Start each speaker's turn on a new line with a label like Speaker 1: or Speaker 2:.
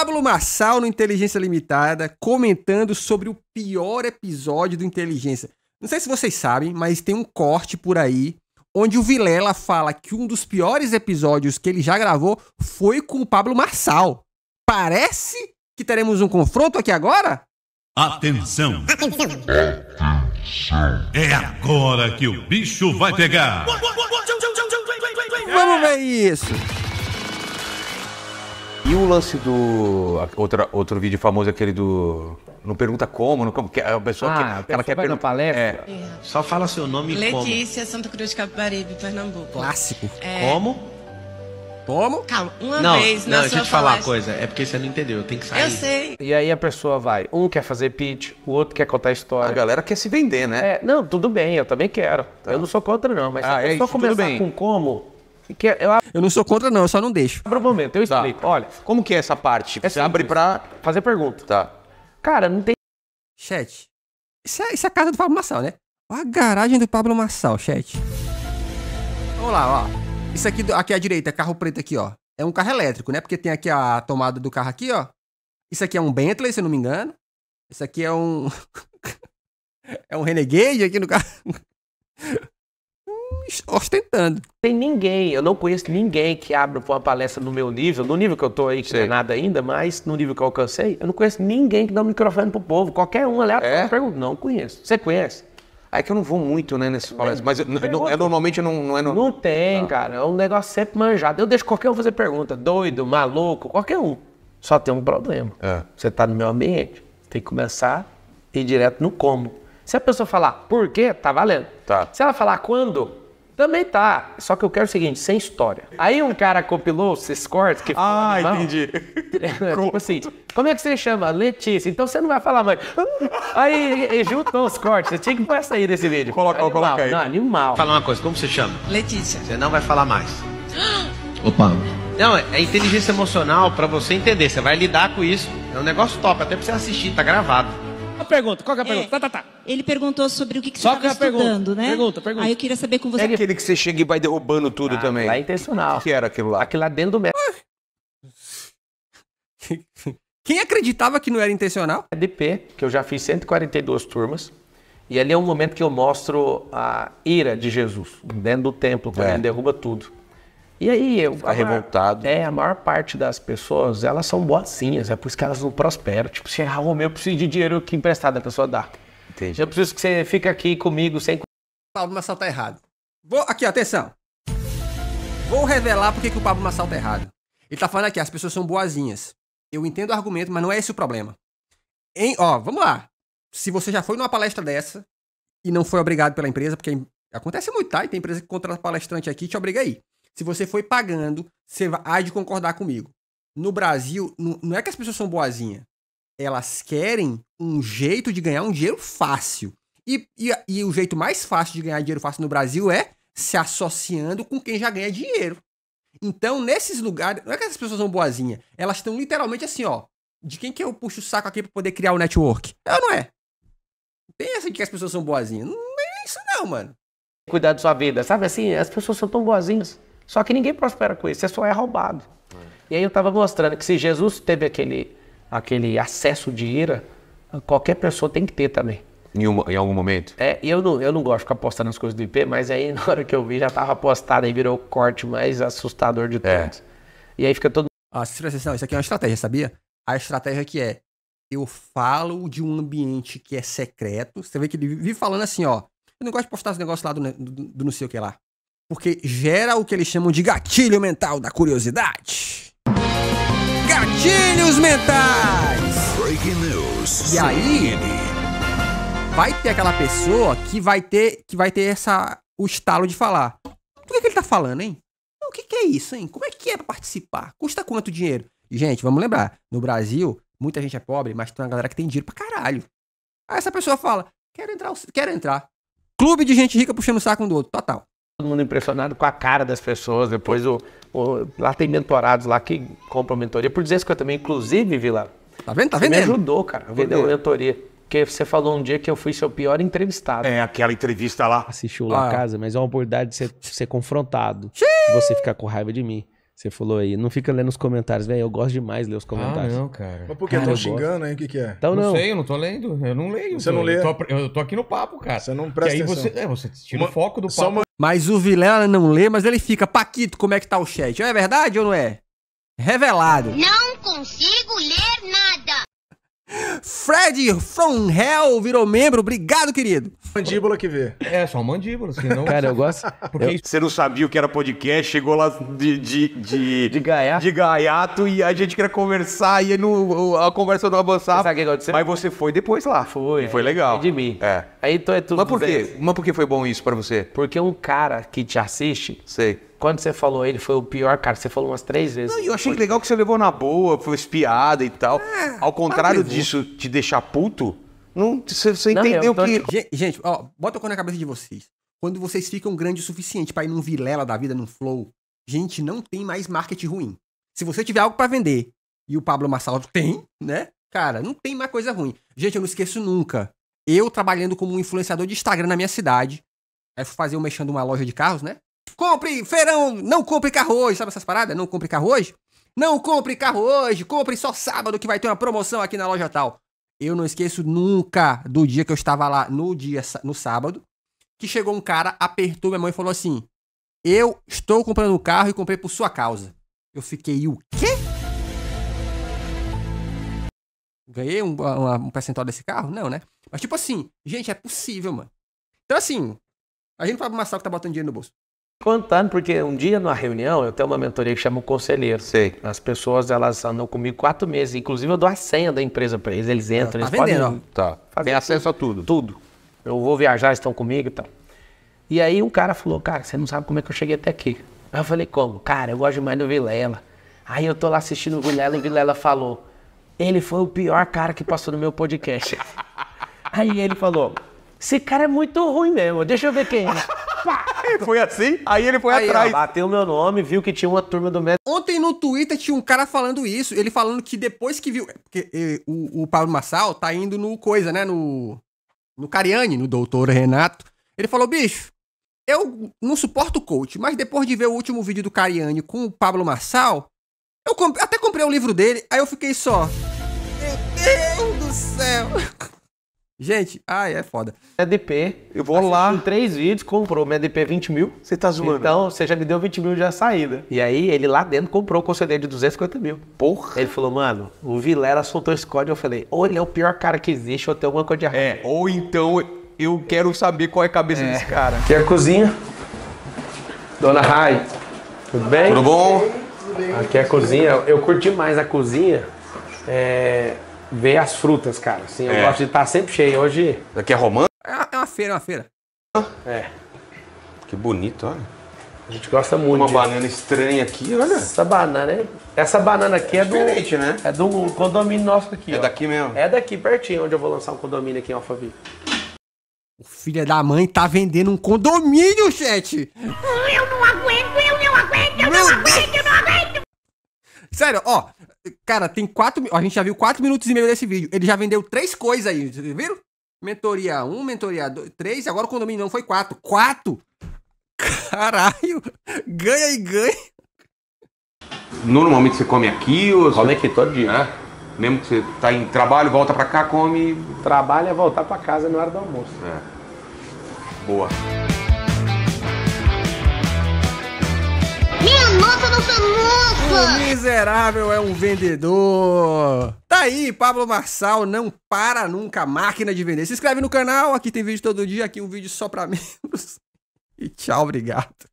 Speaker 1: Pablo Massal no Inteligência Limitada comentando sobre o pior episódio do Inteligência. Não sei se vocês sabem, mas tem um corte por aí onde o Vilela fala que um dos piores episódios que ele já gravou foi com o Pablo Marçal. Parece que teremos um confronto aqui agora? Atenção! Atenção. É agora que o bicho vai pegar! Vamos ver isso! E o lance
Speaker 2: do. Outra, outro vídeo famoso, é aquele do. Não pergunta como, não como. É a pessoa, ah, que, a pessoa ela quer perna palestra. É. Só fala seu nome Letícia, e como. Letícia
Speaker 1: Santa Cruz de Caparibe, Pernambuco. Clássico. É... Como? Como? Calma, uma não, vez na Não, deixa eu te falar uma
Speaker 2: coisa. É porque você não entendeu, eu tenho que sair. Eu sei. E aí a pessoa vai. Um quer fazer pitch, o outro quer contar a história. A galera quer se vender, né? É, não, tudo bem, eu também quero. Tá. Eu não sou contra, não. Mas ah, se a pessoa é, é isso, começar com como, que eu... eu não sou contra, não, eu só não deixo. Abra um momento, eu tá. explico. Tá. Olha, como que é essa parte? É Você simples. abre pra... Fazer pergunta. Tá. Cara, não tem... Chat, isso é,
Speaker 1: isso é a casa do Pablo Marçal, né? Olha a garagem do Pablo Marçal, chat. Vamos lá, ó. Isso aqui, aqui à direita, carro preto aqui, ó. É um carro elétrico, né? Porque tem aqui a tomada do carro aqui, ó. Isso aqui é um Bentley, se eu não me engano. Isso aqui é um... é um Renegade aqui no carro ostentando.
Speaker 2: Tem ninguém, eu não conheço ninguém que abra uma palestra no meu nível, no nível que eu tô aí, que não é nada ainda, mas no nível que eu alcancei, eu não conheço ninguém que dá um microfone pro povo. Qualquer um aleatório ah, é? pergunta, não conheço. Você conhece? Ah, é que eu não vou muito, né, nessas palestras, é? mas eu, não, é, normalmente não, não é... No... Não tem, não. Tá. cara, é um negócio sempre manjado. Eu deixo qualquer um fazer pergunta, doido, maluco, qualquer um. Só tem um problema, é. você tá no meu ambiente, tem que começar a ir direto no como. Se a pessoa falar por quê, tá valendo. Tá. Se ela falar quando, também tá. Só que eu quero o seguinte, sem história. Aí um cara compilou esses cortes que Ah, animal. entendi. É, tipo assim, como é que você chama? Letícia. Então você não vai falar mais. Aí juntou os cortes. Você tinha que pôr sair desse vídeo. Coloca, animal. coloca aí. Não, animal. Fala uma coisa, como você chama? Letícia. Você não vai falar mais. Opa. Não, é, é inteligência emocional para você entender. Você vai lidar com isso. É um negócio top, até pra você assistir, tá gravado. Qual a pergunta? Qual é a pergunta? É, tá, tá, tá.
Speaker 1: Ele perguntou sobre o que, que você estava é estudando, pergunta, né? Pergunta, pergunta. Aí eu queria saber com
Speaker 2: você. É aquele que você chega e vai derrubando tudo ah, também. Lá é intencional. O que era aquilo lá? Aquilo lá dentro do mestre. Quem acreditava que não era intencional? É D.P. que eu já fiz 142 turmas. E ali é um momento que eu mostro a ira de Jesus dentro do templo, quando é. ele derruba tudo. E aí eu. Ficar revoltado. é, a maior parte das pessoas, elas são boazinhas, é por isso que elas não prosperam. Tipo, se assim, errar ah, o meu, eu preciso de dinheiro que emprestado a pessoa dá. Entendi. Eu
Speaker 1: preciso que você fique aqui comigo sem. Pablo Massal tá errado. Vou. Aqui, atenção. Vou revelar por que o Pablo Massal tá errado. Ele tá falando aqui, as pessoas são boazinhas. Eu entendo o argumento, mas não é esse o problema. Em, ó, vamos lá. Se você já foi numa palestra dessa e não foi obrigado pela empresa, porque acontece muito, tá? E tem empresa que contrata palestrante aqui e te obriga aí. Se você foi pagando, você há de concordar comigo. No Brasil, não é que as pessoas são boazinhas. Elas querem um jeito de ganhar um dinheiro fácil. E, e, e o jeito mais fácil de ganhar dinheiro fácil no Brasil é se associando com quem já ganha dinheiro. Então, nesses lugares, não é que as pessoas são boazinhas. Elas estão literalmente assim, ó. De quem que eu puxo o saco aqui pra poder criar o network? É ou não é? Pensa que as pessoas são boazinhas. Não é isso não, mano. Cuidar da sua vida, sabe assim? As pessoas são tão
Speaker 2: boazinhas. Só que ninguém prospera com isso, você só é roubado. É. E aí eu estava mostrando que se Jesus teve aquele, aquele acesso de ira, qualquer pessoa tem que ter também. Em, em algum momento? É, eu não, eu não gosto de ficar postando as coisas do IP, mas aí na hora que eu vi já estava postado, e virou
Speaker 1: o corte mais assustador de é. todos. É. E aí fica todo mundo. Assista ah, isso aqui é uma estratégia, sabia? A estratégia que é: eu falo de um ambiente que é secreto. Você vê que ele vive falando assim, ó. Eu não gosto de postar os negócios lá do, do, do não sei o que lá porque gera o que eles chamam de gatilho mental da curiosidade. Gatilhos mentais! Breaking news. E aí vai ter aquela pessoa que vai ter que vai ter essa o estalo de falar. Do que, que ele tá falando, hein? O que, que é isso, hein? Como é que é pra participar? Custa quanto dinheiro? Gente, vamos lembrar, no Brasil, muita gente é pobre, mas tem uma galera que tem dinheiro pra caralho. Aí essa pessoa fala, quero entrar, quero entrar. Clube de gente rica puxando o saco um do outro, total todo mundo impressionado com a cara
Speaker 2: das pessoas. Depois o, o lá tem mentorados lá que compram mentoria por dizer que eu também inclusive, vi lá Tá vendo? Tá vendendo. Me ajudou, cara, vendeu mentoria. Porque você falou um dia que eu fui seu pior entrevistado. É, aquela entrevista lá. Assistiu lá ah. casa, mas é uma oportunidade de ser, de ser confrontado. Sim. Você ficar com raiva de mim. Você falou aí. Não fica lendo os comentários, velho. Eu gosto demais de ler os ah, comentários. Ah, não, cara. Mas por que? Estão xingando, hein? O que, que é? Então, não, não, sei, eu não tô lendo. Eu não leio. Você não eu lê? Tô, eu tô aqui
Speaker 1: no papo, cara. Você não presta aí atenção. Você, é, você tira uma, o foco do papo. Uma... Mas o Vilela não lê, mas ele fica. Paquito, como é que tá o chat? É verdade ou não é? Revelado. Não consigo ler Fred From Hell virou membro. Obrigado, querido. Mandíbula que vê. É, só mandíbula. Senão... Assim, cara, eu gosto. Porque... Eu...
Speaker 2: Você não sabia o que era podcast, chegou lá de. De, de, de, gaiato. de gaiato e a gente queria conversar e no, a conversa não avançava. Sabe o que aconteceu? Mas você foi depois lá. Foi. E foi legal. É de mim. É. Aí então é tudo. Mas por quê? Mas por que foi bom isso pra você? Porque um cara que te assiste. Sei quando você falou ele, foi o pior, cara. Você falou umas três vezes. Não, eu achei foi... legal que você levou na boa, foi espiada e tal. É, Ao contrário disso, te deixar puto,
Speaker 1: não, você, você não, entendeu que. Gente, ó, bota a cor na cabeça de vocês. Quando vocês ficam grandes o suficiente para ir num vilela da vida, num flow, gente, não tem mais marketing ruim. Se você tiver algo para vender, e o Pablo Massalto tem, né? Cara, não tem mais coisa ruim. Gente, eu não esqueço nunca. Eu trabalhando como um influenciador de Instagram na minha cidade. Aí é fui fazer mexendo uma loja de carros, né? Compre feirão, não compre carro hoje, sabe essas paradas? Não compre carro hoje? Não compre carro hoje, compre só sábado que vai ter uma promoção aqui na loja tal. Eu não esqueço nunca do dia que eu estava lá no dia no sábado, que chegou um cara, apertou minha mãe e falou assim: "Eu estou comprando um carro e comprei por sua causa". Eu fiquei o quê? Ganhei um, uma, um percentual desse carro? Não, né? Mas tipo assim, gente, é possível, mano. Então assim, a gente não fala pro Marcelo que tá botando dinheiro no bolso contando, porque
Speaker 2: um dia numa reunião, eu tenho uma mentoria que chama o conselheiro. Sim. As pessoas, elas andam comigo quatro meses. Inclusive, eu dou a senha da empresa para eles. Eles entram, tá, tá eles vendendo. podem... Tá. Tem acesso a tudo. Tudo. Eu vou viajar, estão comigo e tal. E aí um cara falou, cara, você não sabe como é que eu cheguei até aqui. Aí eu falei, como? Cara, eu gosto demais do Vilela. Aí eu tô lá assistindo o Vilela e o Vilela falou, ele foi o pior cara que passou no meu podcast. aí ele falou, esse cara é muito ruim mesmo, deixa eu ver quem é. Pá!
Speaker 1: foi assim, aí ele foi aí, atrás. Ó, bateu meu nome, viu que tinha uma turma do médico. Ontem no Twitter tinha um cara falando isso, ele falando que depois que viu. É, porque o, o Pablo Massal tá indo no coisa, né? No. No Cariani, no doutor Renato. Ele falou, bicho, eu não suporto o coach, mas depois de ver o último vídeo do Cariani com o Pablo Marçal, eu comp até comprei o livro dele, aí eu fiquei só. Meu Deus do céu! Gente, ai, é foda.
Speaker 2: DP. Eu vou lá. três vídeos, comprou minha DP 20 mil. Você tá zoando? Então, você já me deu 20 mil já saída. E aí, ele lá dentro comprou o conselheiro de 250 mil. Porra. Ele falou, mano, o Vilela soltou esse código. Eu falei, ou ele é o pior cara que existe, ou tem alguma coisa de errado. É, ou então eu quero saber qual é a cabeça é. desse cara. Aqui é a cozinha. Dona Rai, tudo bem? Tudo bom? Aqui é a cozinha. Eu curti mais a cozinha. É ver as frutas, cara. Assim, eu é. gosto de estar tá sempre cheio. Hoje. Daqui é romano.
Speaker 1: É, é uma feira, é uma feira. É.
Speaker 2: Que bonito, olha. A gente gosta muito. Uma disso. banana estranha aqui, olha. Essa banana, essa banana aqui é, é diferente, do, né? É do condomínio nosso aqui. É ó. daqui mesmo. É daqui pertinho, onde eu vou lançar um condomínio aqui em Alphaville.
Speaker 1: O filho da mãe tá vendendo um condomínio, chat! Eu
Speaker 2: não aguento, eu não aguento, eu não aguento, eu não aguento.
Speaker 1: Sério, ó, Cara, tem quatro. A gente já viu quatro minutos e meio desse vídeo. Ele já vendeu três coisas aí, vocês viram? Mentoria 1, um, mentoria 2, 3, agora o condomínio não foi 4. 4? Caralho! Ganha e ganha!
Speaker 2: Normalmente você come aqui ou. Come aqui todo dia. É? Mesmo que você tá em trabalho, volta pra cá, come. Trabalho é voltar pra casa na hora do almoço.
Speaker 1: É. Boa. O miserável é um vendedor. Tá aí, Pablo Marçal não para nunca a máquina de vender. Se inscreve no canal, aqui tem vídeo todo dia, aqui um vídeo só pra membros. E tchau, obrigado.